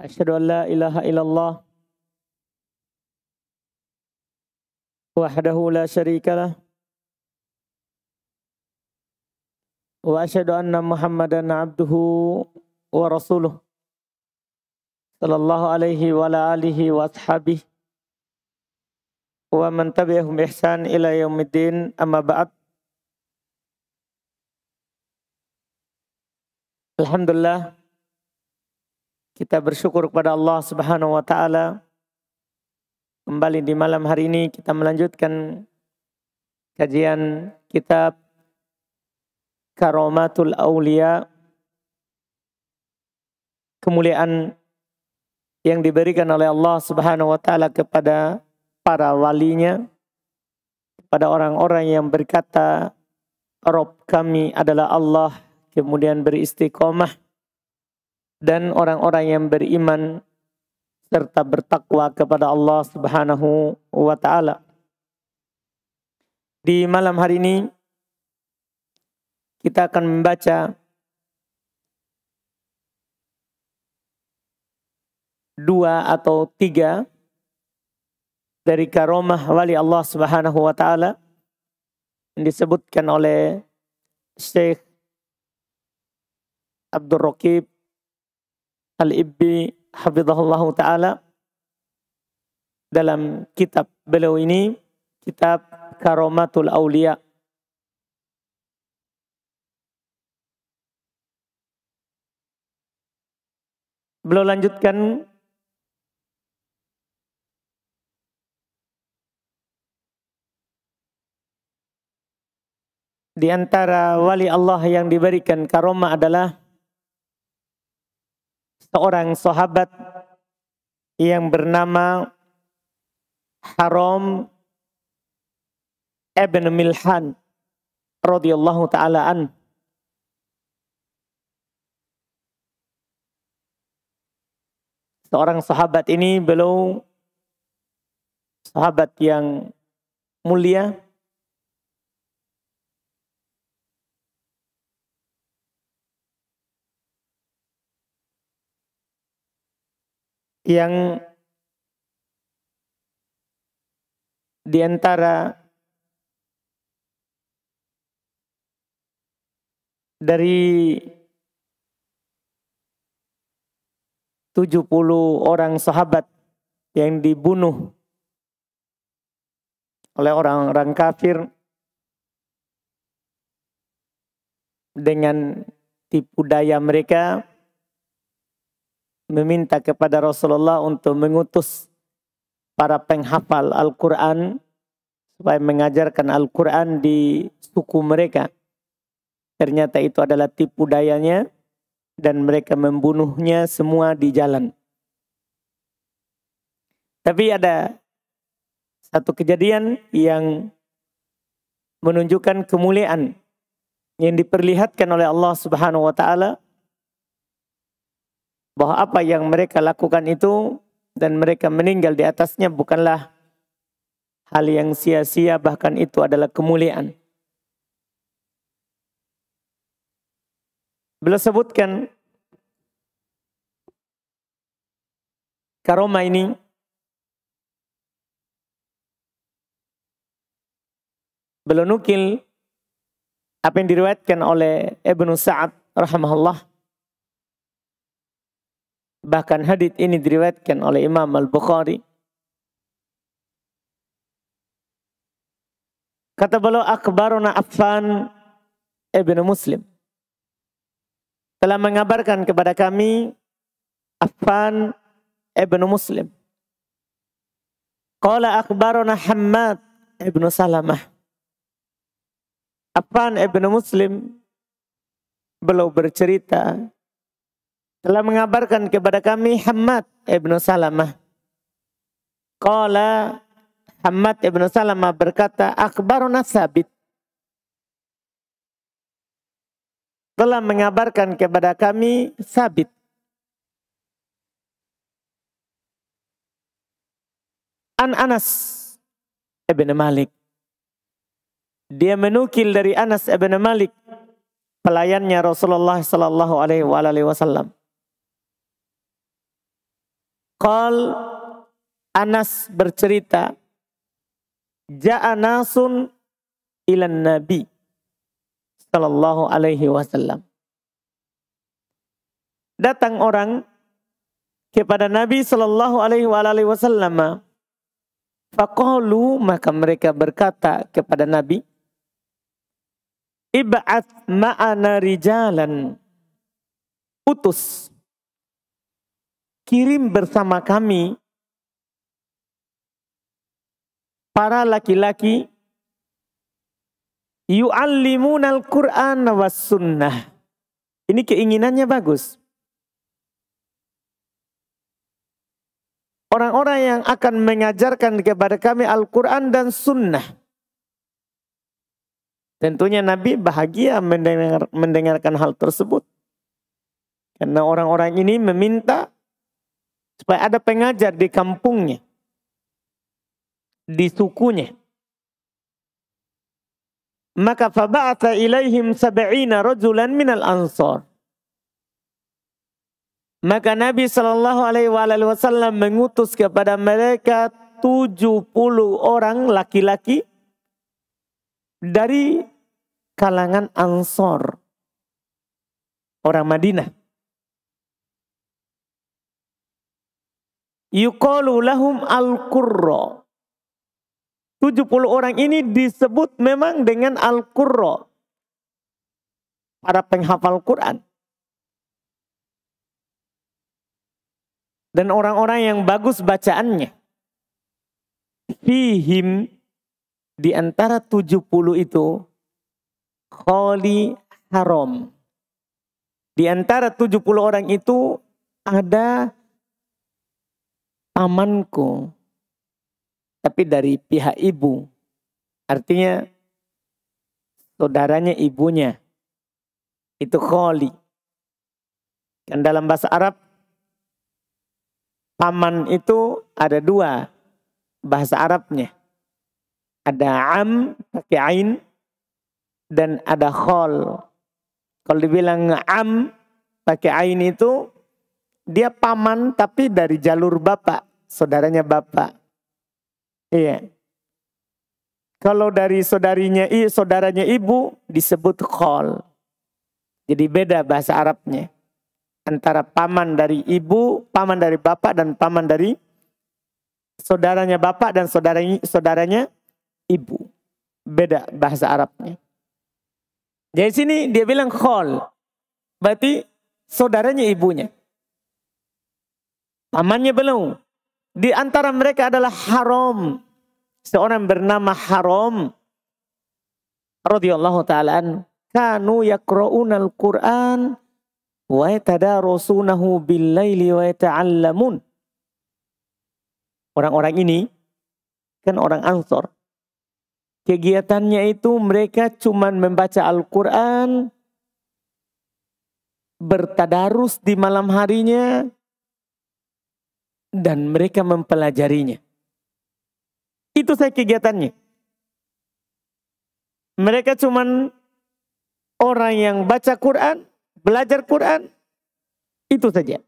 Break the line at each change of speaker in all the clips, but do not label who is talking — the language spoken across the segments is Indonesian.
أشهد أن لا إله إلا الله وحده لا شريك له وأشهد أن محمدا عبده ورسوله صلى الله عليه وعلى آله وأصحابه ومن تبعهم إحسان إلى يوم الدين أما بعد الحمد لله kita bersyukur kepada Allah Subhanahu wa taala. Kembali di malam hari ini kita melanjutkan kajian kitab Karomatul Aulia kemuliaan yang diberikan oleh Allah Subhanahu wa taala kepada para walinya kepada orang-orang yang berkata Rob kami adalah Allah kemudian beristiqomah dan orang-orang yang beriman serta bertakwa kepada Allah Subhanahu wa taala. Di malam hari ini kita akan membaca dua atau tiga dari karomah wali Allah Subhanahu wa taala yang disebutkan oleh Syekh Abdul Rakib Al-Ibbi hafizahullah ta'ala dalam kitab beliau ini kitab Karomatul Aulia beliau lanjutkan di antara wali Allah yang diberikan karomah adalah seorang sahabat yang bernama Haram Ibn Milhan radhiyallahu taala an seorang sahabat ini beliau sahabat yang mulia yang di antara dari 70 orang sahabat yang dibunuh oleh orang-orang kafir dengan tipu daya mereka meminta kepada Rasulullah untuk mengutus para penghafal Al-Quran supaya mengajarkan Al-Quran di suku mereka. Ternyata itu adalah tipu dayanya dan mereka membunuhnya semua di jalan. Tapi ada satu kejadian yang menunjukkan kemuliaan yang diperlihatkan oleh Allah Subhanahu wa taala bahwa apa yang mereka lakukan itu dan mereka meninggal di atasnya bukanlah hal yang sia-sia bahkan itu adalah kemuliaan. Beliau sebutkan karoma ini beliau nukil apa yang diriwayatkan oleh Ibnu Sa'ad rahimahullah Bahkan hadith ini diriwayatkan oleh Imam Al-Bukhari. Kata beliau akbaruna Affan Ibnu Muslim. Telah mengabarkan kepada kami Affan Ibnu Muslim. Qala akbaruna Hammad Ibnu Salamah. Affan Ibnu Muslim beliau bercerita telah mengabarkan kepada kami Hamad ibnu Salamah. Kala Hamad ibnu Salamah berkata, Akbaruna Sabit. Telah mengabarkan kepada kami Sabit. An Anas ibn Malik. Dia menukil dari Anas ibn Malik, pelayannya Rasulullah sallallahu alaihi wasallam. Qal Anas bercerita Ja'a nasun ilan Nabi sallallahu alaihi wasallam. Datang orang kepada Nabi sallallahu alaihi wasallam. fakohlu maka mereka berkata kepada Nabi, "Ib'ats ma'ana rijalan." Utus kirim bersama kami para laki-laki yu'allimuna al-Qur'an was sunnah. Ini keinginannya bagus. Orang-orang yang akan mengajarkan kepada kami Al-Quran dan Sunnah. Tentunya Nabi bahagia mendengar, mendengarkan hal tersebut. Karena orang-orang ini meminta Supaya ada pengajar di kampungnya. Di sukunya. Maka faba'ata ilaihim sab'ina rajulan minal ansor. Maka Nabi Shallallahu Alaihi Wasallam mengutus kepada mereka 70 orang laki-laki dari kalangan Ansor, orang Madinah. Yukalu lahum al Tujuh 70 orang ini disebut memang dengan al-qurra. Para penghafal Quran. Dan orang-orang yang bagus bacaannya. Fihim di antara tujuh puluh itu kholi haram. Di antara tujuh puluh orang itu ada pamanku, tapi dari pihak ibu. Artinya saudaranya ibunya. Itu kholi. Dan dalam bahasa Arab, paman itu ada dua bahasa Arabnya. Ada am, pakai ain, dan ada khol. Kalau dibilang am, pakai ain itu dia paman tapi dari jalur bapak, saudaranya bapak. Iya. Kalau dari saudarinya i, saudaranya ibu disebut khol. Jadi beda bahasa Arabnya. Antara paman dari ibu, paman dari bapak dan paman dari saudaranya bapak dan saudaranya saudaranya ibu. Beda bahasa Arabnya. Jadi sini dia bilang khol. Berarti saudaranya ibunya. Pamannya belum. Di antara mereka adalah Haram. Seorang bernama Haram. Radiyallahu ta'ala Kanu al Qur'an wa yatadarasunahu billayli wa yata'allamun. Orang-orang ini kan orang Ansor. Kegiatannya itu mereka cuman membaca Al-Quran, bertadarus di malam harinya, dan mereka mempelajarinya. Itu saya kegiatannya. Mereka cuman orang yang baca Quran, belajar Quran, itu saja.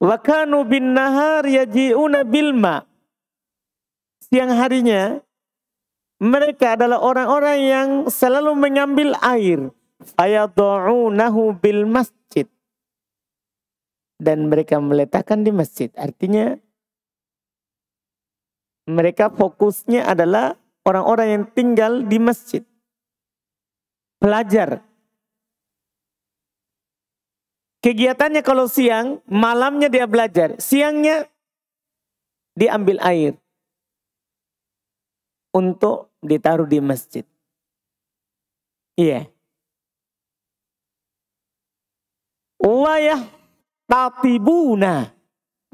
Wakanu bin nahar yaji'una bilma. Siang harinya mereka adalah orang-orang yang selalu mengambil air. Fayadha'unahu bil masjid dan mereka meletakkan di masjid. Artinya mereka fokusnya adalah orang-orang yang tinggal di masjid. Pelajar. Kegiatannya kalau siang, malamnya dia belajar. Siangnya diambil air. Untuk ditaruh di masjid. Iya. Yeah. ya, tatibuna.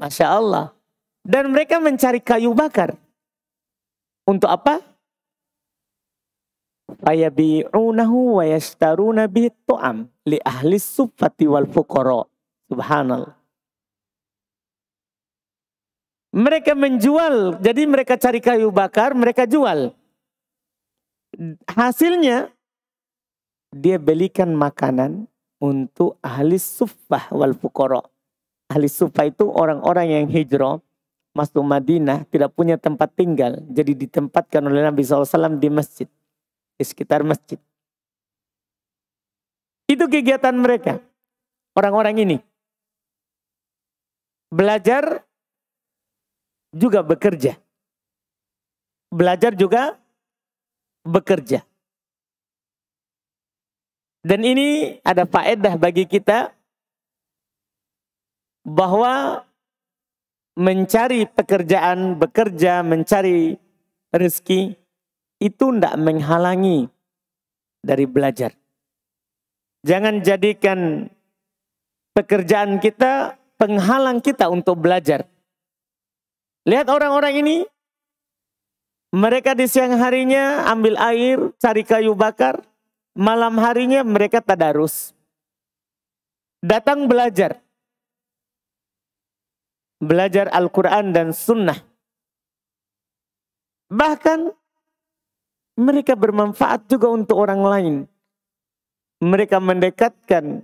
Masya Allah. Dan mereka mencari kayu bakar. Untuk apa? Fayabi'unahu wa yashtaruna bi tu'am li ahli sufati wal fukoro. Subhanallah. Mereka menjual, jadi mereka cari kayu bakar, mereka jual. Hasilnya dia belikan makanan untuk ahli sufah wal fukoro. Ahli sufah itu orang-orang yang hijrah masuk Madinah tidak punya tempat tinggal. Jadi ditempatkan oleh Nabi SAW di masjid. Di sekitar masjid. Itu kegiatan mereka. Orang-orang ini. Belajar juga bekerja. Belajar juga bekerja. Dan ini ada faedah bagi kita bahwa mencari pekerjaan, bekerja, mencari rezeki itu tidak menghalangi dari belajar. Jangan jadikan pekerjaan kita penghalang kita untuk belajar. Lihat orang-orang ini, mereka di siang harinya ambil air, cari kayu bakar, Malam harinya mereka tadarus. Datang belajar. Belajar Al-Quran dan Sunnah. Bahkan mereka bermanfaat juga untuk orang lain. Mereka mendekatkan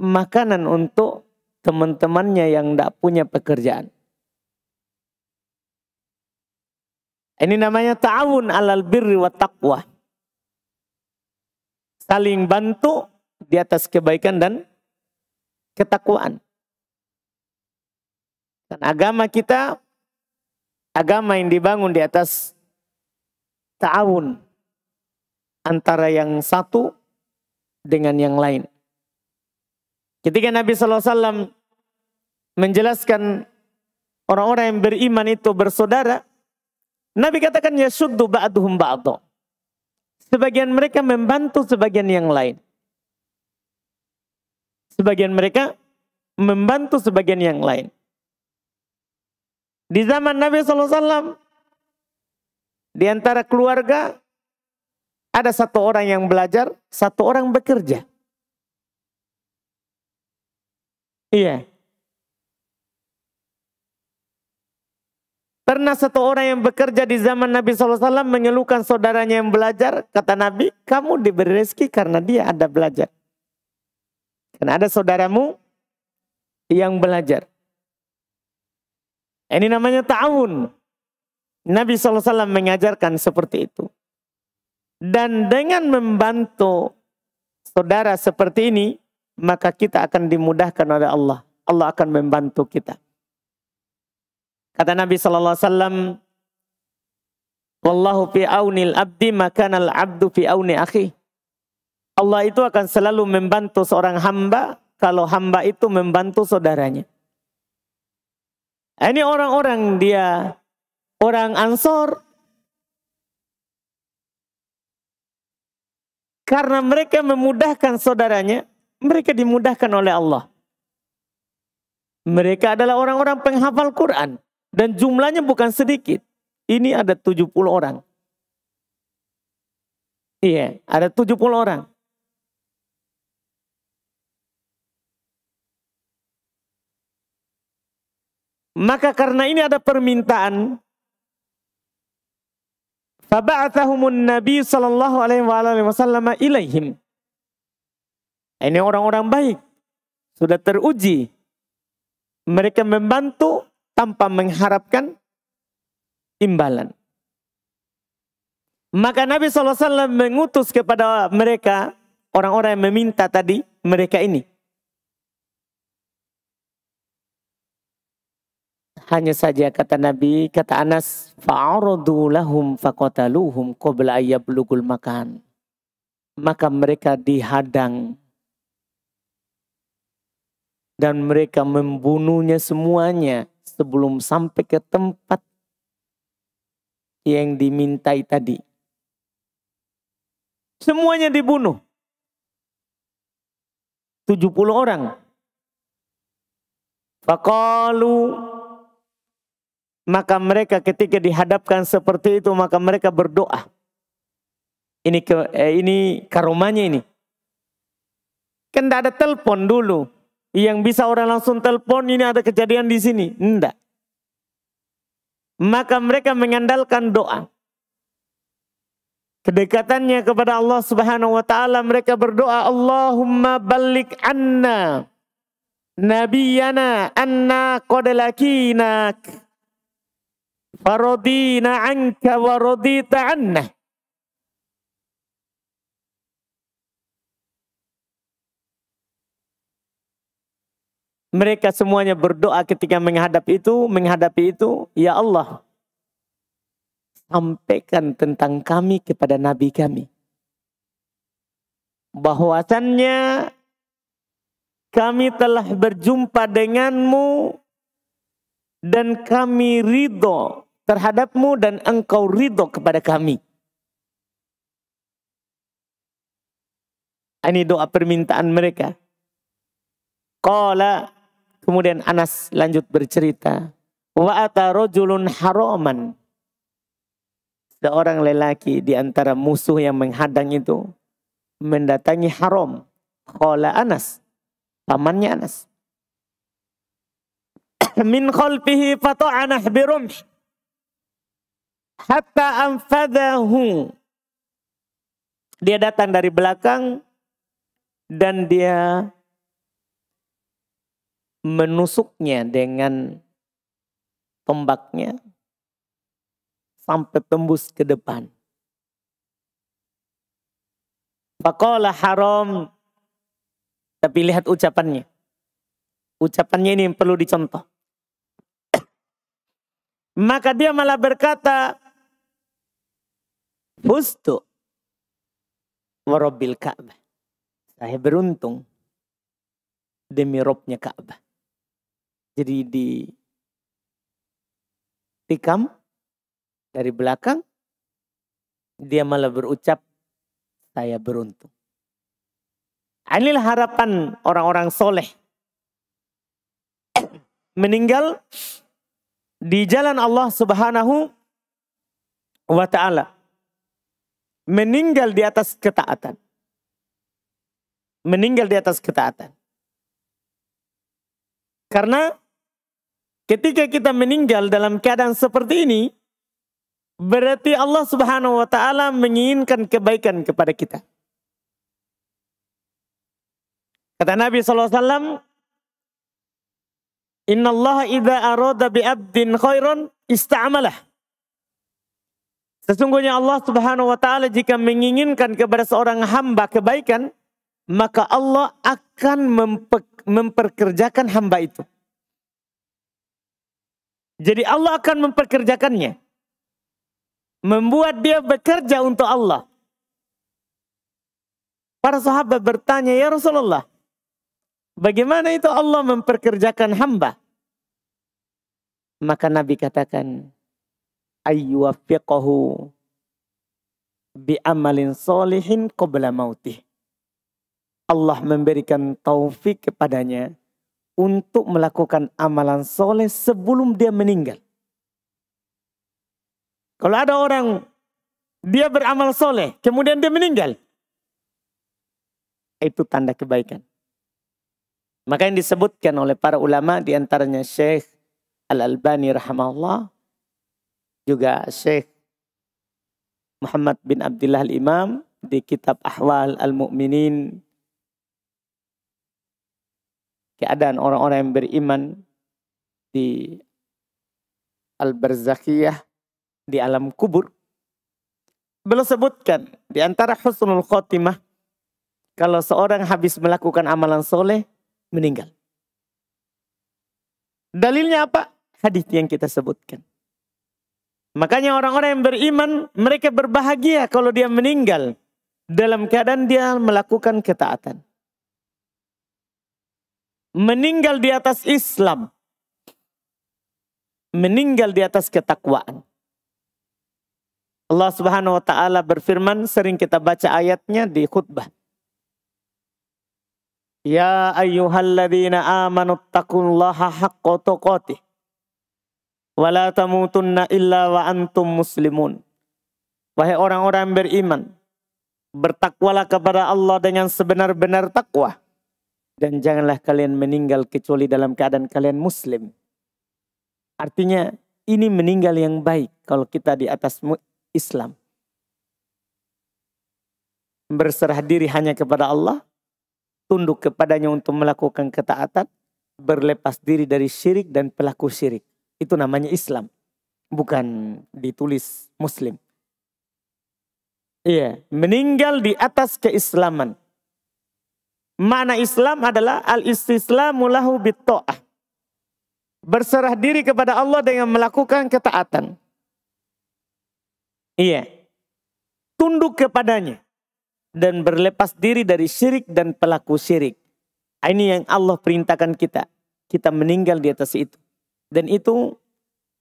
makanan untuk teman-temannya yang tidak punya pekerjaan. Ini namanya ta'awun alal birri wa taqwa saling bantu di atas kebaikan dan ketakwaan. Dan agama kita, agama yang dibangun di atas ta'awun antara yang satu dengan yang lain. Ketika Nabi SAW menjelaskan orang-orang yang beriman itu bersaudara, Nabi katakan ya syuddu ba'duhum ba'du. Sebagian mereka membantu sebagian yang lain. Sebagian mereka membantu sebagian yang lain. Di zaman Nabi SAW, di antara keluarga ada satu orang yang belajar, satu orang bekerja. Iya. Pernah satu orang yang bekerja di zaman Nabi SAW menyelukan saudaranya yang belajar. Kata Nabi, kamu diberi rezeki karena dia ada belajar. Karena ada saudaramu yang belajar. Ini namanya ta'awun. Nabi SAW mengajarkan seperti itu. Dan dengan membantu saudara seperti ini, maka kita akan dimudahkan oleh Allah. Allah akan membantu kita. Kata Nabi sallallahu alaihi wasallam, "Wallahu fi aunil abdi makanal abdu fi auni akhi." Allah itu akan selalu membantu seorang hamba kalau hamba itu membantu saudaranya. Ini orang-orang dia orang Ansor karena mereka memudahkan saudaranya, mereka dimudahkan oleh Allah. Mereka adalah orang-orang penghafal Quran. Dan jumlahnya bukan sedikit. Ini ada 70 orang. Iya, ada 70 orang. Maka karena ini ada permintaan Faba'athahumun Nabi sallallahu alaihi wasallam ilaihim. Ini orang-orang baik. Sudah teruji. Mereka membantu tanpa mengharapkan imbalan. Maka Nabi SAW mengutus kepada mereka, orang-orang yang meminta tadi, mereka ini. Hanya saja kata Nabi, kata Anas, fa'aradu lahum faqataluhum qabla ayablugul makan. Maka mereka dihadang. Dan mereka membunuhnya semuanya sebelum sampai ke tempat yang dimintai tadi. Semuanya dibunuh. 70 orang. Fakalu maka mereka ketika dihadapkan seperti itu maka mereka berdoa. Ini ke, eh, ini karomanya ini. Kan tidak ada telepon dulu. Yang bisa orang langsung telepon ini ada kejadian di sini. Enggak. Maka mereka mengandalkan doa. Kedekatannya kepada Allah Subhanahu wa taala mereka berdoa Allahumma balik anna nabiyana anna qad lakinak faradina anka wa radita anna Mereka semuanya berdoa ketika menghadap itu, menghadapi itu, ya Allah, sampaikan tentang kami kepada nabi kami. Bahwasannya kami telah berjumpa denganmu dan kami ridho terhadapmu dan engkau ridho kepada kami. Ini doa permintaan mereka. Kala Kemudian Anas lanjut bercerita. Wa rojulun haroman. seorang lelaki di antara musuh yang menghadang itu mendatangi haram. Kola Anas, pamannya Anas. Min khalfihi fata'anah birumh. Hatta anfadahu. Dia datang dari belakang dan dia menusuknya dengan tombaknya sampai tembus ke depan. Pakola haram. Tapi lihat ucapannya. Ucapannya ini yang perlu dicontoh. Maka dia malah berkata, Fustu warobil Ka'bah. Saya beruntung demi robnya Ka'bah. Jadi di tikam dari belakang dia malah berucap saya beruntung. Ini harapan orang-orang soleh. Meninggal di jalan Allah subhanahu wa ta'ala. Meninggal di atas ketaatan. Meninggal di atas ketaatan. Karena Ketika kita meninggal dalam keadaan seperti ini, berarti Allah Subhanahu wa taala menginginkan kebaikan kepada kita. Kata Nabi SAW, Inna Allah ida arada bi abdin khairan ista'amalah. Sesungguhnya Allah subhanahu wa ta'ala jika menginginkan kepada seorang hamba kebaikan, maka Allah akan memperkerjakan hamba itu. Jadi Allah akan memperkerjakannya. Membuat dia bekerja untuk Allah. Para sahabat bertanya, Ya Rasulullah, bagaimana itu Allah memperkerjakan hamba? Maka Nabi katakan, Ayyuwafiqahu bi amalin solihin qabla mautih. Allah memberikan taufik kepadanya untuk melakukan amalan soleh sebelum dia meninggal. Kalau ada orang dia beramal soleh kemudian dia meninggal, itu tanda kebaikan. Maka yang disebutkan oleh para ulama diantaranya Syekh Al-Albani rahimahullah juga Syekh Muhammad bin Abdullah Al-Imam di kitab Ahwal Al-Mu'minin keadaan orang-orang yang beriman di al-barzakhiyah di alam kubur. belum sebutkan di antara husnul khotimah kalau seorang habis melakukan amalan soleh meninggal. Dalilnya apa? Hadis yang kita sebutkan. Makanya orang-orang yang beriman mereka berbahagia kalau dia meninggal dalam keadaan dia melakukan ketaatan meninggal di atas Islam, meninggal di atas ketakwaan. Allah Subhanahu wa taala berfirman sering kita baca ayatnya di khutbah. Ya ayyuhalladzina amanu taqullaha haqqa tuqatih wa la tamutunna illa wa antum muslimun. Wahai orang-orang beriman, bertakwalah kepada Allah dengan sebenar-benar takwa dan janganlah kalian meninggal kecuali dalam keadaan kalian muslim. Artinya ini meninggal yang baik kalau kita di atas Islam. Berserah diri hanya kepada Allah. Tunduk kepadanya untuk melakukan ketaatan. Berlepas diri dari syirik dan pelaku syirik. Itu namanya Islam. Bukan ditulis muslim. Iya, meninggal di atas keislaman mana Islam adalah al-istislamu lahu Berserah diri kepada Allah dengan melakukan ketaatan. Iya. Tunduk kepadanya. Dan berlepas diri dari syirik dan pelaku syirik. Ah, ini yang Allah perintahkan kita. Kita meninggal di atas itu. Dan itu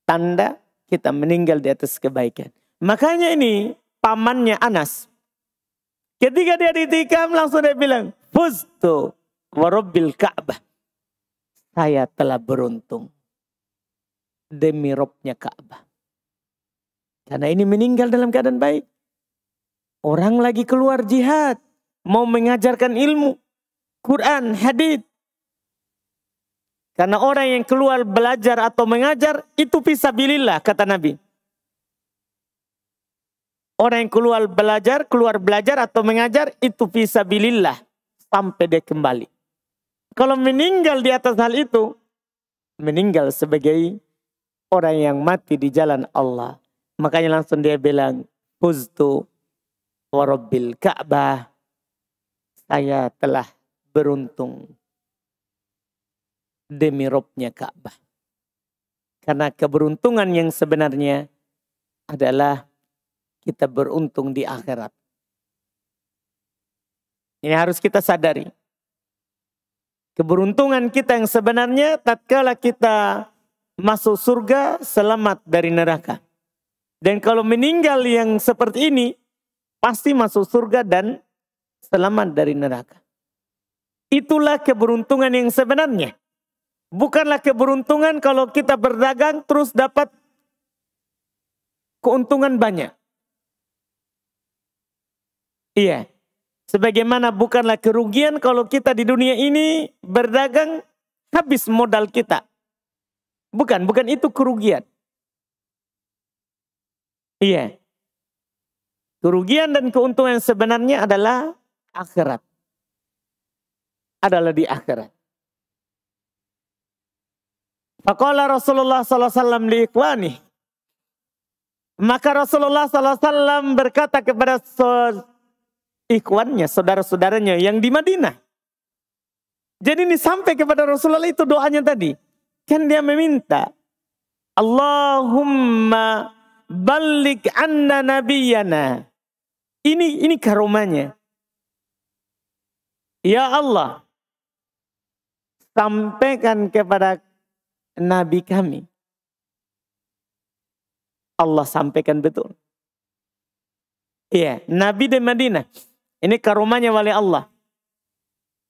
tanda kita meninggal di atas kebaikan. Makanya ini pamannya Anas Ketika dia ditikam langsung dia bilang, Fustu warabbil Ka'bah. Saya telah beruntung demi robnya Ka'bah. Karena ini meninggal dalam keadaan baik. Orang lagi keluar jihad. Mau mengajarkan ilmu. Quran, hadith. Karena orang yang keluar belajar atau mengajar itu pisah bililah kata Nabi. Orang yang keluar belajar, keluar belajar atau mengajar itu bisa bilillah sampai dia kembali. Kalau meninggal di atas hal itu, meninggal sebagai orang yang mati di jalan Allah. Makanya langsung dia bilang, Huztu warabbil Ka'bah. Saya telah beruntung demi robnya Ka'bah. Karena keberuntungan yang sebenarnya adalah kita beruntung di akhirat. Ini harus kita sadari. Keberuntungan kita yang sebenarnya tatkala kita masuk surga selamat dari neraka. Dan kalau meninggal yang seperti ini pasti masuk surga dan selamat dari neraka. Itulah keberuntungan yang sebenarnya. Bukanlah keberuntungan kalau kita berdagang terus dapat keuntungan banyak. Iya. Sebagaimana bukanlah kerugian kalau kita di dunia ini berdagang habis modal kita. Bukan, bukan itu kerugian. Iya. Kerugian dan keuntungan sebenarnya adalah akhirat. Adalah di akhirat. Faqala Rasulullah sallallahu alaihi wasallam Maka Rasulullah sallallahu alaihi wasallam berkata kepada ikhwannya, saudara-saudaranya yang di Madinah. Jadi ini sampai kepada Rasulullah itu doanya tadi. Kan dia meminta, Allahumma balik anna nabiyana. Ini ini karomanya. Ya Allah, sampaikan kepada nabi kami. Allah sampaikan betul. Iya, Nabi di Madinah ini karomahnya wali Allah.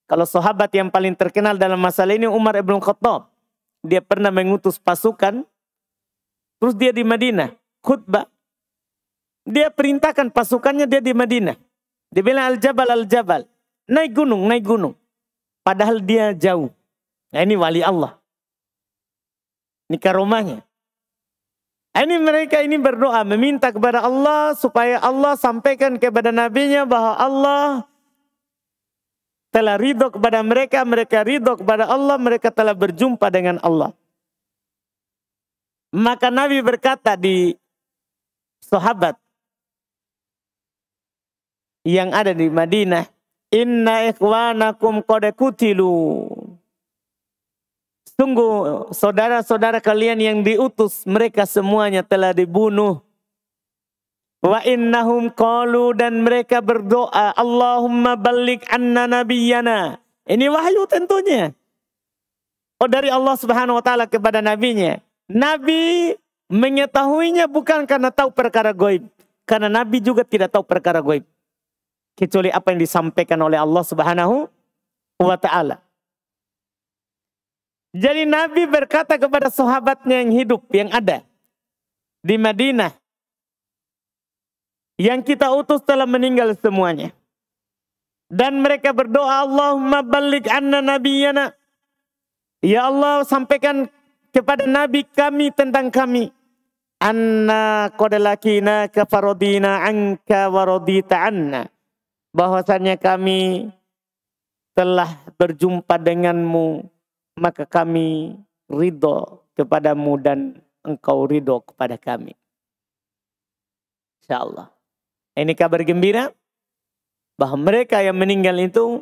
Kalau sahabat yang paling terkenal dalam masalah ini Umar ibn Khattab. Dia pernah mengutus pasukan. Terus dia di Madinah. Khutbah. Dia perintahkan pasukannya dia di Madinah. Dia bilang al-jabal al-jabal. Naik gunung, naik gunung. Padahal dia jauh. Nah ini wali Allah. Ini karomahnya. Ini mereka ini berdoa meminta kepada Allah supaya Allah sampaikan kepada nabinya bahwa Allah telah ridho kepada mereka, mereka ridho kepada Allah, mereka telah berjumpa dengan Allah. Maka Nabi berkata di sahabat yang ada di Madinah, Inna ikhwanakum qad kutilu Tunggu, saudara-saudara kalian yang diutus mereka semuanya telah dibunuh. Wa innahum qalu dan mereka berdoa Allahumma balik anna nabiyyana. Ini wahyu tentunya. Oh dari Allah Subhanahu wa taala kepada nabinya. Nabi mengetahuinya bukan karena tahu perkara goib. Karena nabi juga tidak tahu perkara goib. Kecuali apa yang disampaikan oleh Allah Subhanahu wa taala. Jadi Nabi berkata kepada sahabatnya yang hidup, yang ada di Madinah. Yang kita utus telah meninggal semuanya. Dan mereka berdoa, Allahumma balik anna nabiyana. Ya Allah sampaikan kepada Nabi kami tentang kami. Anna qadalakina kafarodina angka warodita anna. Bahwasanya kami telah berjumpa denganmu maka kami ridho kepadamu dan engkau ridho kepada kami. Insya Allah. Ini kabar gembira bahwa mereka yang meninggal itu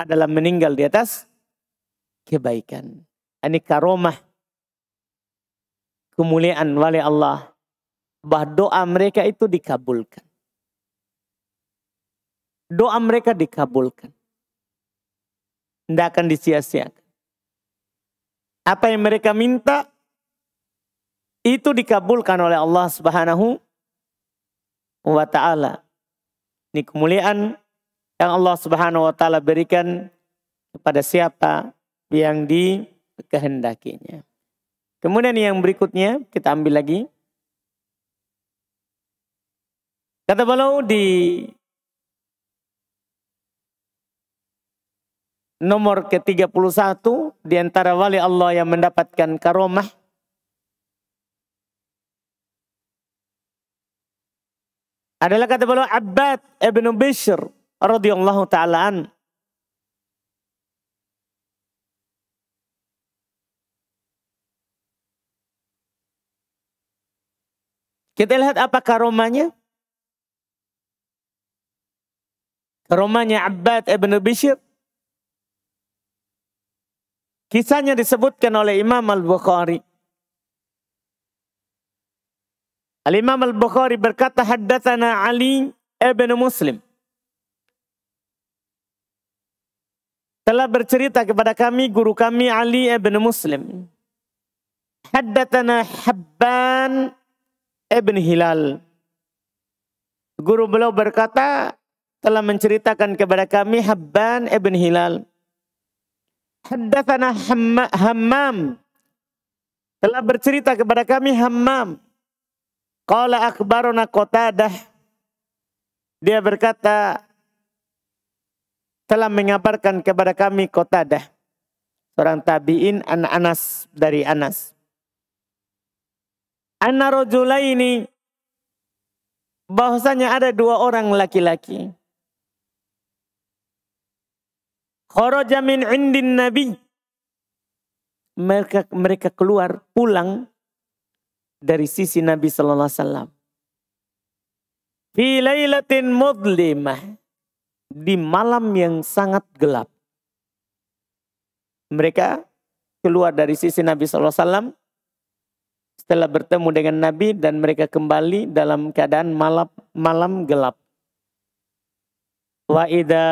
adalah meninggal di atas kebaikan. Ini karomah kemuliaan wali Allah bahwa doa mereka itu dikabulkan. Doa mereka dikabulkan. Tidak akan disia-siakan. Apa yang mereka minta itu dikabulkan oleh Allah Subhanahu wa taala. Ini kemuliaan yang Allah Subhanahu wa taala berikan kepada siapa yang dikehendakinya. Kemudian yang berikutnya kita ambil lagi. Kata beliau di nomor ke-31 di antara wali Allah yang mendapatkan karomah adalah kata beliau Abbad ibnu Bishr radhiyallahu taala an. Kita lihat apa karomahnya. Karomahnya Abbad ibnu Bishr Kisahnya disebutkan oleh Imam Al-Bukhari. Al-Imam Al-Bukhari berkata haddatsana Ali ibn Muslim. Telah bercerita kepada kami guru kami Ali ibn Muslim. Haddatsana Habban ibn Hilal. Guru beliau berkata telah menceritakan kepada kami Habban ibn Hilal. Haddatsana Hammam telah bercerita kepada kami Hammam. Qala kota Qatadah. Dia berkata telah mengabarkan kepada kami Qatadah. Seorang tabi'in an Anas dari Anas. Anna ini bahwasanya ada dua orang laki-laki. Kharaja min indin nabi. Mereka mereka keluar pulang dari sisi Nabi sallallahu alaihi wasallam. Fi lailatin mudlimah. Di malam yang sangat gelap. Mereka keluar dari sisi Nabi sallallahu alaihi wasallam setelah bertemu dengan Nabi dan mereka kembali dalam keadaan malam malam gelap wa ida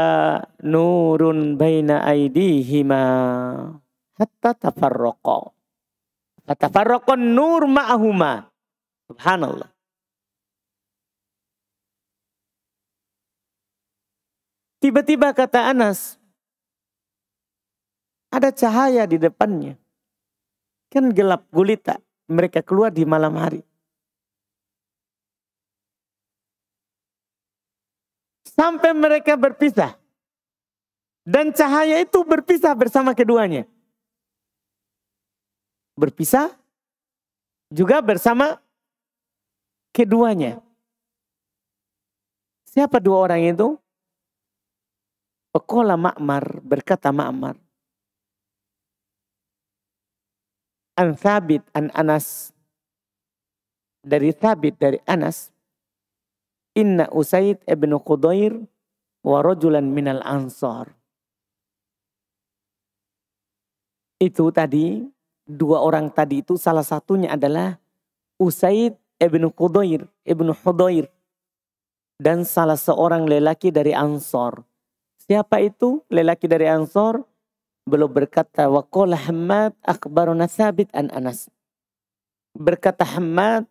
nurun baina aidihima hatta tafarraqa fatafarraqa nur ma'ahuma subhanallah tiba-tiba kata Anas ada cahaya di depannya kan gelap gulita mereka keluar di malam hari Sampai mereka berpisah. Dan cahaya itu berpisah bersama keduanya. Berpisah juga bersama keduanya. Siapa dua orang itu? Pekola Ma'mar berkata Ma'mar. An Thabit, An Anas. Dari Thabit, dari Anas. Inna Usaid ibnu Qudair wa rajulan minal ansar. Itu tadi, dua orang tadi itu salah satunya adalah Usaid ibnu Qudair, ibnu Hudair. Dan salah seorang lelaki dari Ansor. Siapa itu lelaki dari Ansor? Belum berkata, wa Hamad akhbaruna sabit an Anas. Berkata Hamad,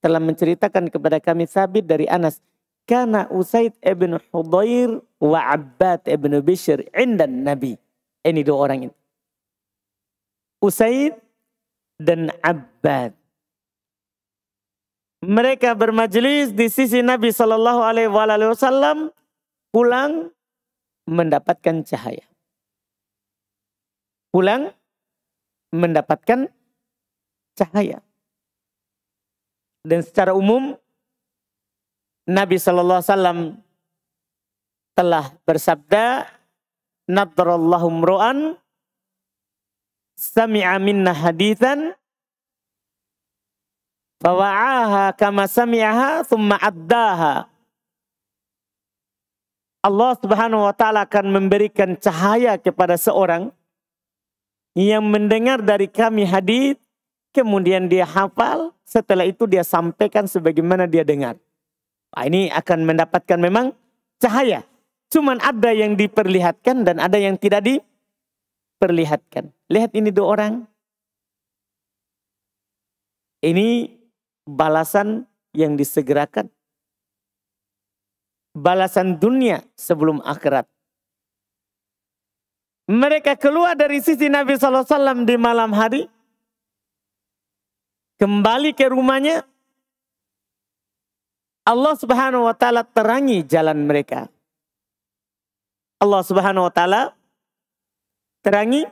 telah menceritakan kepada kami sabit dari Anas. Karena Usaid ibn Hudair wa Abbad ibn Bishr indan Nabi. Ini dua orang ini Usaid dan Abbad. Mereka bermajelis di sisi Nabi Shallallahu Alaihi Wasallam pulang mendapatkan cahaya. Pulang mendapatkan cahaya dan secara umum Nabi Shallallahu Alaihi Wasallam telah bersabda nadrallahu mro'an sami'a minna hadithan fawa'aha kama sami'aha thumma addaha Allah subhanahu wa ta'ala akan memberikan cahaya kepada seorang yang mendengar dari kami hadith kemudian dia hafal, setelah itu dia sampaikan sebagaimana dia dengar. Nah, ini akan mendapatkan memang cahaya. Cuman ada yang diperlihatkan dan ada yang tidak diperlihatkan. Lihat ini dua orang. Ini balasan yang disegerakan. Balasan dunia sebelum akhirat. Mereka keluar dari sisi Nabi SAW di malam hari kembali ke rumahnya, Allah Subhanahu wa taala terangi jalan mereka. Allah Subhanahu wa taala terangi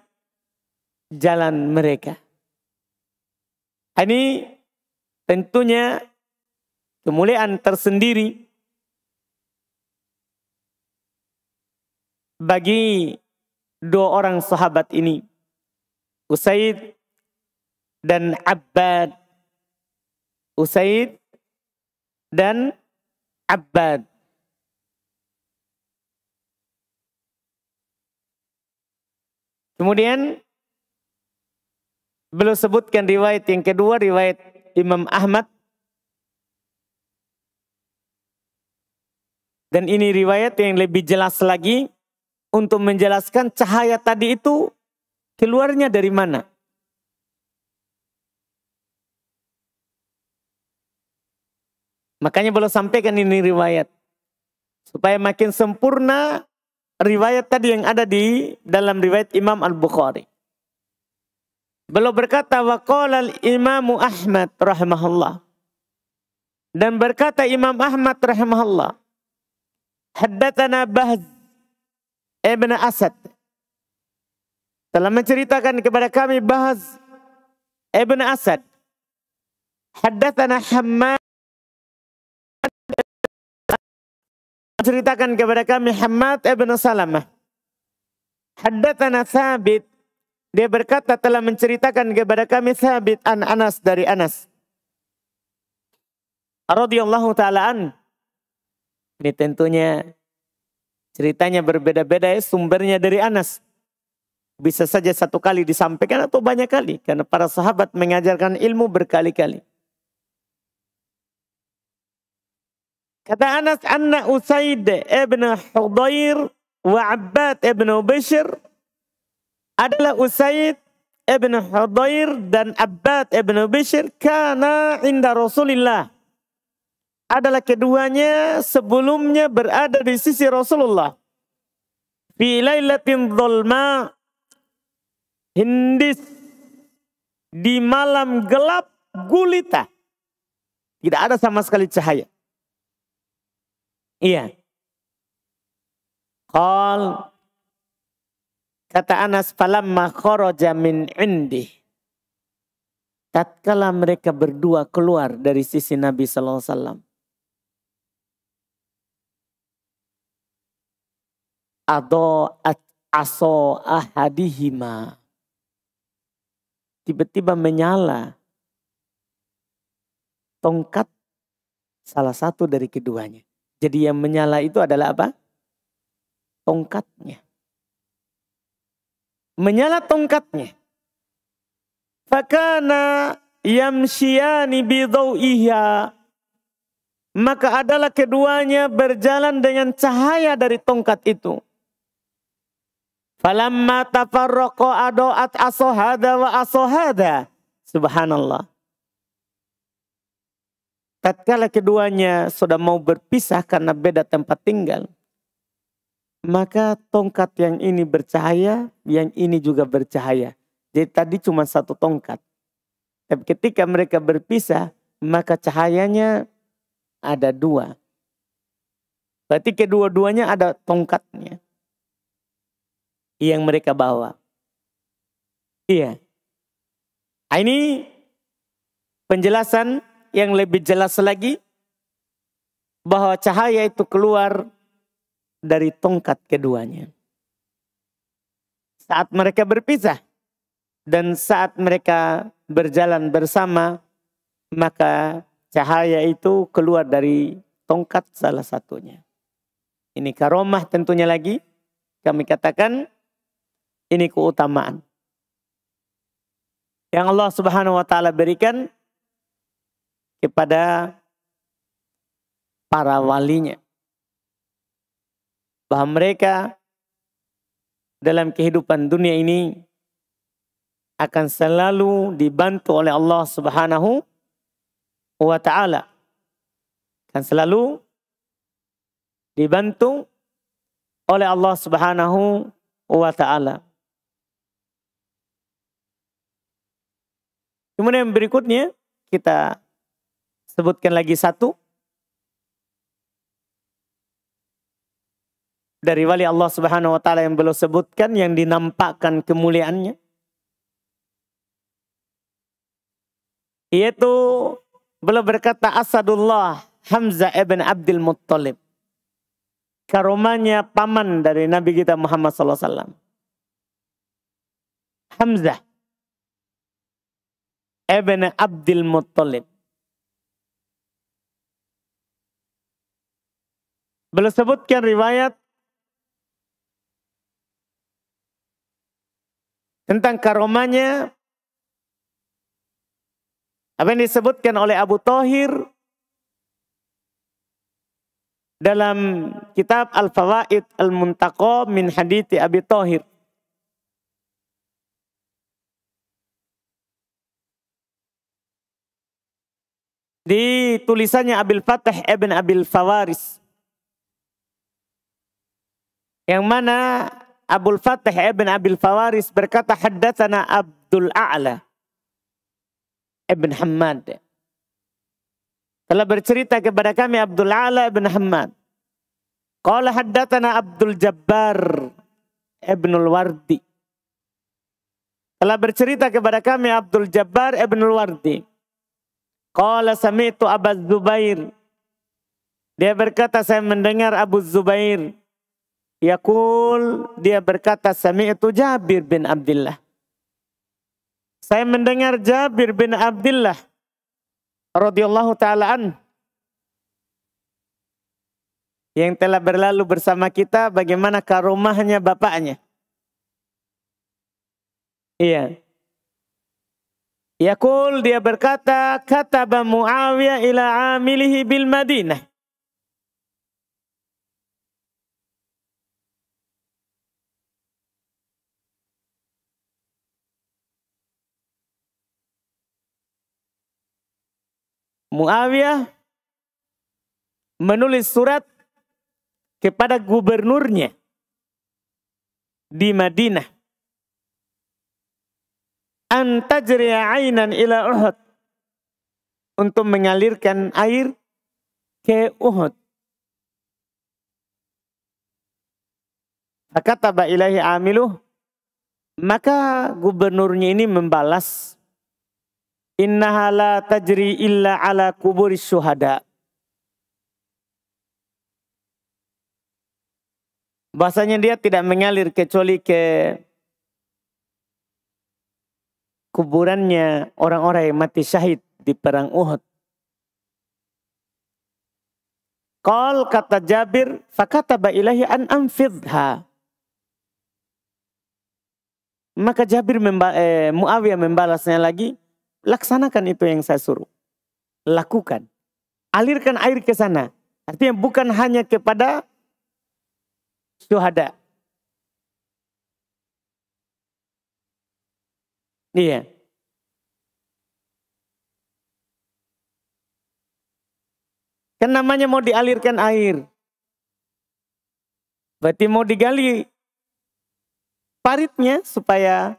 jalan mereka. Ini tentunya kemuliaan tersendiri bagi dua orang sahabat ini. Usaid dan Abbad. Usaid dan Abbad. Kemudian beliau sebutkan riwayat yang kedua, riwayat Imam Ahmad. Dan ini riwayat yang lebih jelas lagi untuk menjelaskan cahaya tadi itu keluarnya dari mana. Makanya beliau sampaikan ini riwayat. Supaya makin sempurna riwayat tadi yang ada di dalam riwayat Imam Al-Bukhari. Beliau berkata, Wa imamu Ahmad rahimahullah. Dan berkata Imam Ahmad rahimahullah. Haddatana Bahz ibn Asad. Telah menceritakan kepada kami Bahz ibn Asad. Haddatana Hamad. ceritakan kepada kami Hamad ibn Salamah. Haddatana Thabit. Dia berkata telah menceritakan kepada kami Thabit an Anas dari Anas. Radiyallahu ta'ala an. Ini tentunya ceritanya berbeda-beda ya sumbernya dari Anas. Bisa saja satu kali disampaikan atau banyak kali. Karena para sahabat mengajarkan ilmu berkali-kali. Kata Anas, Anna Usaid ibn Hudair wa Abbad ibn Bishr adalah Usaid ibn Hudair dan Abbad ibn Bishr karena indah Rasulillah. Adalah keduanya sebelumnya berada di sisi Rasulullah. Fi lailatin dhulma hindis di malam gelap gulita. Tidak ada sama sekali cahaya. Iya. Qal kata Anas falamma kharaja min indi tatkala mereka berdua keluar dari sisi Nabi sallallahu alaihi wasallam at aso ahadihima tiba-tiba menyala tongkat salah satu dari keduanya jadi yang menyala itu adalah apa? Tongkatnya. Menyala tongkatnya. Fakana yamsiyani iha Maka adalah keduanya berjalan dengan cahaya dari tongkat itu. Falamma tafarraqa adoat asohada wa asohada. Subhanallah tatkala keduanya sudah mau berpisah karena beda tempat tinggal, maka tongkat yang ini bercahaya, yang ini juga bercahaya. Jadi tadi cuma satu tongkat. Tapi ketika mereka berpisah, maka cahayanya ada dua. Berarti kedua-duanya ada tongkatnya yang mereka bawa. Iya. Nah, ini penjelasan yang lebih jelas lagi bahwa cahaya itu keluar dari tongkat keduanya. Saat mereka berpisah dan saat mereka berjalan bersama, maka cahaya itu keluar dari tongkat salah satunya. Ini karomah tentunya lagi. Kami katakan ini keutamaan. Yang Allah subhanahu wa ta'ala berikan kepada para walinya. Bahwa mereka dalam kehidupan dunia ini akan selalu dibantu oleh Allah Subhanahu wa taala. Akan selalu dibantu oleh Allah Subhanahu wa taala. Kemudian berikutnya kita Sebutkan lagi satu. Dari wali Allah subhanahu wa ta'ala yang belum sebutkan. Yang dinampakkan kemuliaannya. Yaitu belum berkata Asadullah Hamzah ibn Abdul Muttalib. Karomanya paman dari Nabi kita Muhammad Sallallahu Alaihi Wasallam, Hamzah ibn Abdul Muttalib Belum sebutkan riwayat tentang karomanya apa yang disebutkan oleh Abu Thohir dalam kitab Al-Fawaid al muntaqo min Hadithi Abi Thohir. Di tulisannya Abil Fatah Ibn Abil Fawaris. Yang mana Abu Fatih Ibn Abil Fawaris berkata haddatsana Abdul A'la Ibn Hammad. Telah bercerita kepada kami Abdul A'la Ibn Hammad. Qala haddatsana Abdul Jabbar Ibn Al-Wardi. Telah bercerita kepada kami Abdul Jabbar Ibn Al-Wardi. Qala sami'tu Abu Zubair. Dia berkata saya mendengar Abu Zubair Yakul dia berkata "Sami itu Jabir bin Abdullah. Saya mendengar Jabir bin Abdullah radhiyallahu taalaan yang telah berlalu bersama kita bagaimana karomahnya bapaknya. Iya. Yakul dia berkata kata Muawiyah ila amilihi bil Madinah. Muawiyah menulis surat kepada gubernurnya di Madinah. Antajriya ainan ila Uhud. Untuk mengalirkan air ke Uhud. Kata ilahi amiluh. Maka gubernurnya ini membalas Innaha la tajri illa ala kuburis syuhada. Bahasanya dia tidak mengalir kecuali ke kuburannya orang-orang yang mati syahid di perang Uhud. Kal kata Jabir, ba ilahi an amfidha. Maka Jabir memba eh, Muawiyah membalasnya lagi, Laksanakan itu yang saya suruh. Lakukan. Alirkan air ke sana. Artinya bukan hanya kepada syuhada. Iya. Kan namanya mau dialirkan air. Berarti mau digali paritnya supaya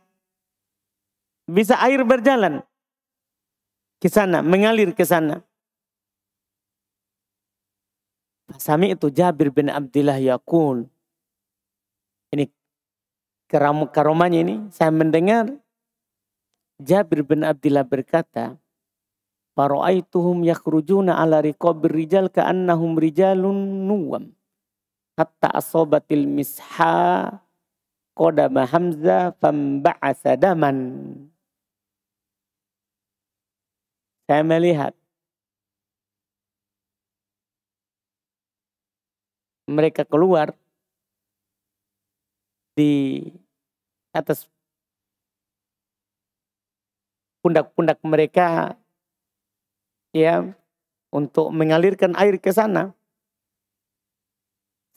bisa air berjalan ke sana, mengalir ke sana. Sami itu Jabir bin Abdullah Yakul. Ini keram, karomanya ini saya mendengar Jabir bin Abdullah berkata, "Paraituhum yakhrujuna ala riqabir rijal ka'annahum rijalun nuwam." Hatta asobatil misha qodama Hamzah famba'asa daman. Saya melihat mereka keluar di atas pundak-pundak mereka ya untuk mengalirkan air ke sana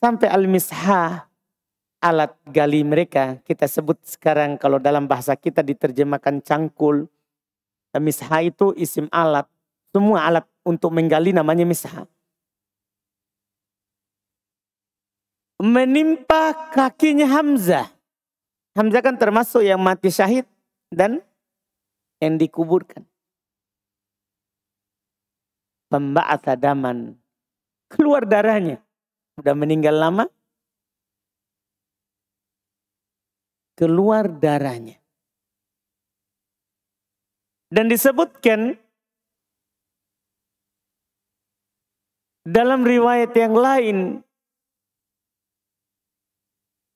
sampai al-mishah alat gali mereka kita sebut sekarang kalau dalam bahasa kita diterjemahkan cangkul Misha itu isim alat. Semua alat untuk menggali namanya misha. Menimpa kakinya Hamzah. Hamzah kan termasuk yang mati syahid dan yang dikuburkan. Pembaat daman. Keluar darahnya. Udah meninggal lama. Keluar darahnya. Dan disebutkan dalam riwayat yang lain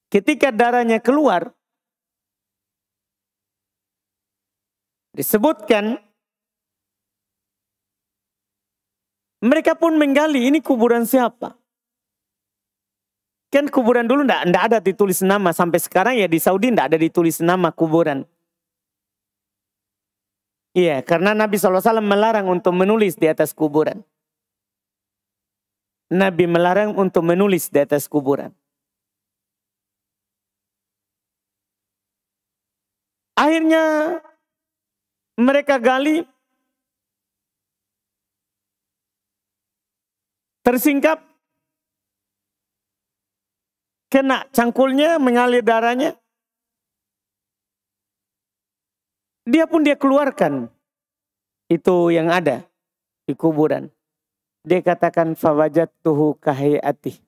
ketika darahnya keluar disebutkan mereka pun menggali ini kuburan siapa kan kuburan dulu ndak ada ditulis nama sampai sekarang ya di Saudi ndak ada ditulis nama kuburan Iya, karena Nabi SAW melarang untuk menulis di atas kuburan. Nabi melarang untuk menulis di atas kuburan. Akhirnya mereka gali, tersingkap, kena cangkulnya, mengalir darahnya. Dia pun dia keluarkan itu yang ada di kuburan. Dia katakan fawajat tuhu kahiyati.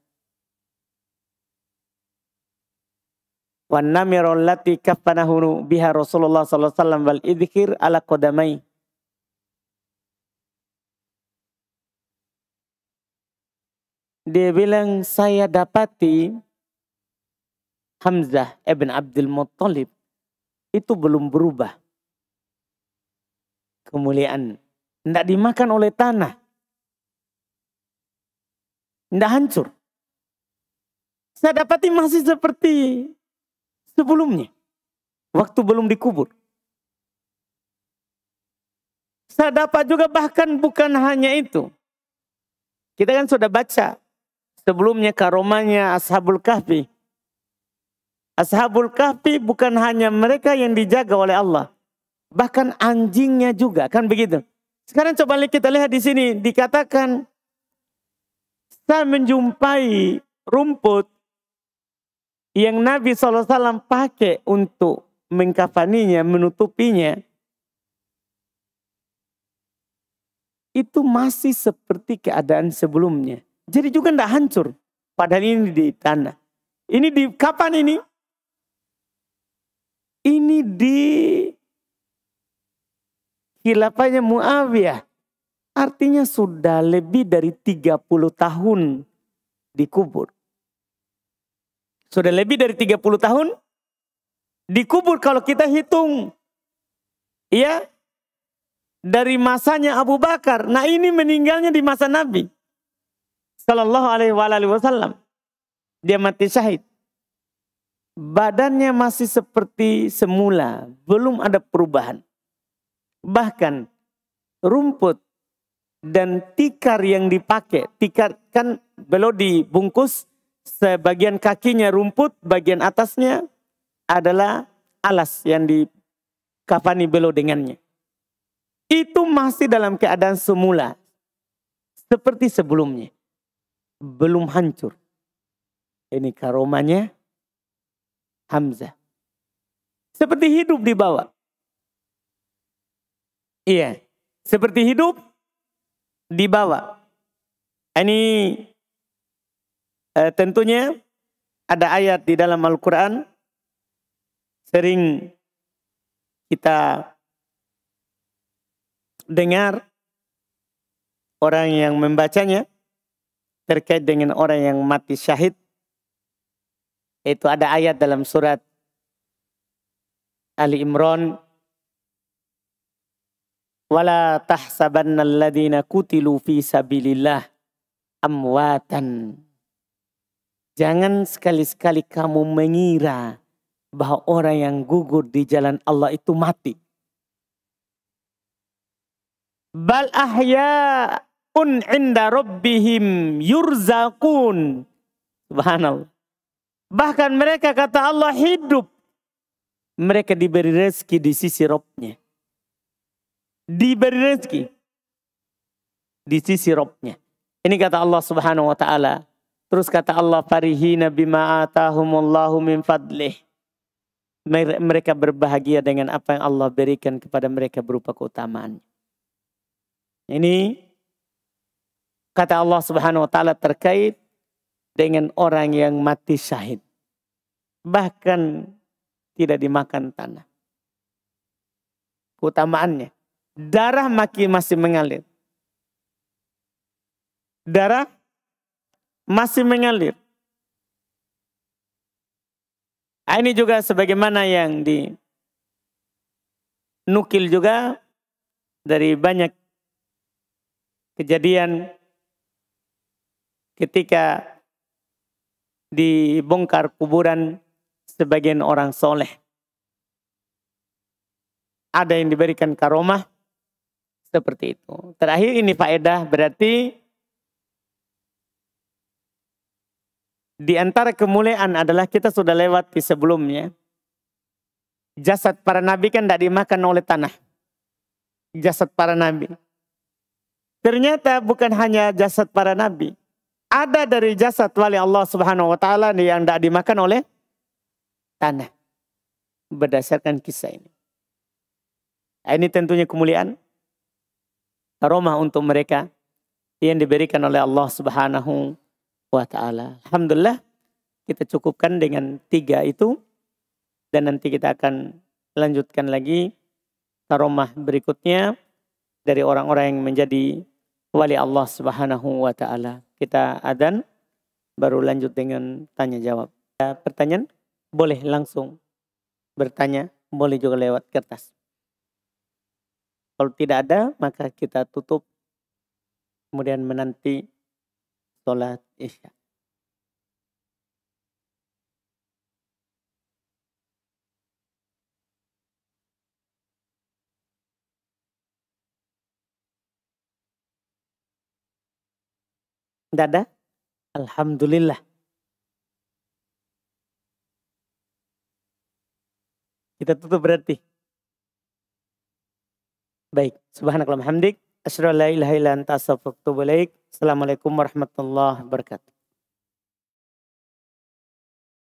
Wan namirallati kafanahunu biha Rasulullah sallallahu alaihi wasallam wal idhir ala qadamai. Dia bilang saya dapati Hamzah ibn Abdul Muttalib itu belum berubah kemuliaan. Tidak dimakan oleh tanah. Tidak hancur. Saya dapati masih seperti sebelumnya. Waktu belum dikubur. Saya dapat juga bahkan bukan hanya itu. Kita kan sudah baca sebelumnya karomanya Ashabul Kahfi. Ashabul Kahfi bukan hanya mereka yang dijaga oleh Allah bahkan anjingnya juga kan begitu. Sekarang coba kita lihat di sini dikatakan saya menjumpai rumput yang Nabi SAW pakai untuk mengkafaninya, menutupinya. Itu masih seperti keadaan sebelumnya. Jadi juga tidak hancur. Padahal ini di tanah. Ini di kapan ini? Ini di khilafahnya Muawiyah. Artinya sudah lebih dari 30 tahun dikubur. Sudah lebih dari 30 tahun dikubur kalau kita hitung. Ya, dari masanya Abu Bakar. Nah ini meninggalnya di masa Nabi. Sallallahu alaihi wasallam. Dia mati syahid. Badannya masih seperti semula. Belum ada perubahan. Bahkan rumput dan tikar yang dipakai, tikar kan belum dibungkus, sebagian kakinya rumput, bagian atasnya adalah alas yang dikafani belo dengannya. Itu masih dalam keadaan semula. Seperti sebelumnya. Belum hancur. Ini karomanya Hamzah. Seperti hidup di bawah. Iya. Seperti hidup di bawah. Ini eh, tentunya ada ayat di dalam Al-Quran sering kita dengar orang yang membacanya terkait dengan orang yang mati syahid itu ada ayat dalam surat Ali Imran wala tahsabannal ladzina kutilu fi sabilillah amwatan. Jangan sekali-sekali kamu mengira bahwa orang yang gugur di jalan Allah itu mati. Bal ahya'un inda rabbihim yurzakun. Subhanallah. Bahkan mereka kata Allah hidup. Mereka diberi rezeki di sisi Robnya diberi rezeki di sisi Robnya. Ini kata Allah Subhanahu wa taala. Terus kata Allah farihina bima atahumullahu min fadlih. Mereka berbahagia dengan apa yang Allah berikan kepada mereka berupa keutamaannya. Ini kata Allah Subhanahu wa taala terkait dengan orang yang mati syahid. Bahkan tidak dimakan tanah. Keutamaannya darah maki masih mengalir. Darah masih mengalir. Ah, ini juga sebagaimana yang di nukil juga dari banyak kejadian ketika dibongkar kuburan sebagian orang soleh. Ada yang diberikan karomah, seperti itu. Terakhir ini faedah berarti di antara kemuliaan adalah kita sudah lewat di sebelumnya. Jasad para nabi kan tidak dimakan oleh tanah. Jasad para nabi. Ternyata bukan hanya jasad para nabi. Ada dari jasad wali Allah subhanahu wa ta'ala yang tidak dimakan oleh tanah. Berdasarkan kisah ini. Ini tentunya kemuliaan rumah untuk mereka yang diberikan oleh Allah Subhanahu wa taala. Alhamdulillah kita cukupkan dengan tiga itu dan nanti kita akan lanjutkan lagi taromah berikutnya dari orang-orang yang menjadi wali Allah Subhanahu wa taala. Kita adan baru lanjut dengan tanya jawab. Pertanyaan boleh langsung bertanya, boleh juga lewat kertas. Kalau tidak ada, maka kita tutup. Kemudian menanti sholat isya. Tidak ada? Alhamdulillah. Kita tutup berarti. Baik, subhanakallahumma hamdik, asyhadu an la ilaha illa anta Assalamualaikum warahmatullahi wabarakatuh.